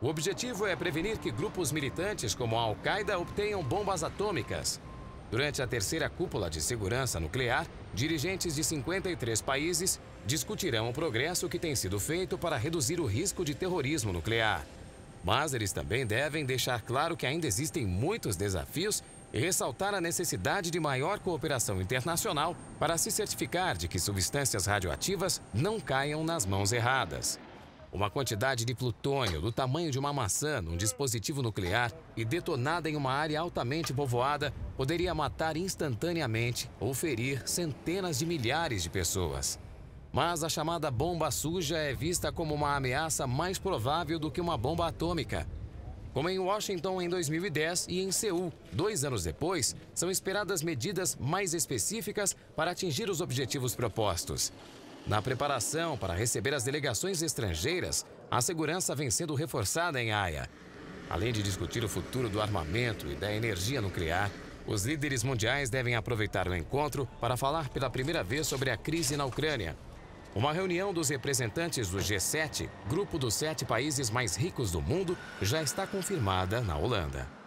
O objetivo é prevenir que grupos militantes como a Al-Qaeda obtenham bombas atômicas. Durante a terceira cúpula de segurança nuclear, dirigentes de 53 países discutirão o progresso que tem sido feito para reduzir o risco de terrorismo nuclear. Mas eles também devem deixar claro que ainda existem muitos desafios e ressaltar a necessidade de maior cooperação internacional para se certificar de que substâncias radioativas não caiam nas mãos erradas uma quantidade de plutônio do tamanho de uma maçã num dispositivo nuclear e detonada em uma área altamente povoada poderia matar instantaneamente ou ferir centenas de milhares de pessoas. Mas a chamada bomba suja é vista como uma ameaça mais provável do que uma bomba atômica. Como em Washington em 2010 e em Seul, dois anos depois, são esperadas medidas mais específicas para atingir os objetivos propostos. Na preparação para receber as delegações estrangeiras, a segurança vem sendo reforçada em Haia. Além de discutir o futuro do armamento e da energia nuclear, os líderes mundiais devem aproveitar o encontro para falar pela primeira vez sobre a crise na Ucrânia. Uma reunião dos representantes do G7, grupo dos sete países mais ricos do mundo, já está confirmada na Holanda.